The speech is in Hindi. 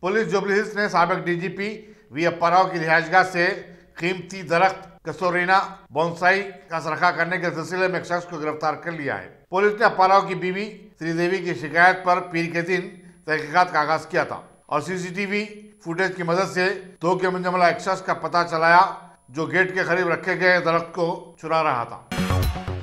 पुलिस जुबली हिल्स ने सबक डीजीपी वी अपा राव की रिहायशगा से कीमती दरख्त कसोरीना बोनसाई का सरखा करने के सिलसिले में एक शख्स को गिरफ्तार कर लिया है पुलिस ने राव की बीवी श्रीदेवी की शिकायत पर पीर के दिन तहकीकत का आगाज किया था और सीसीटीवी फुटेज की मदद से दो के मुंजमला एक शख्स का पता चलाया जो गेट के करीब रखे गए दरख्त को चुरा रहा था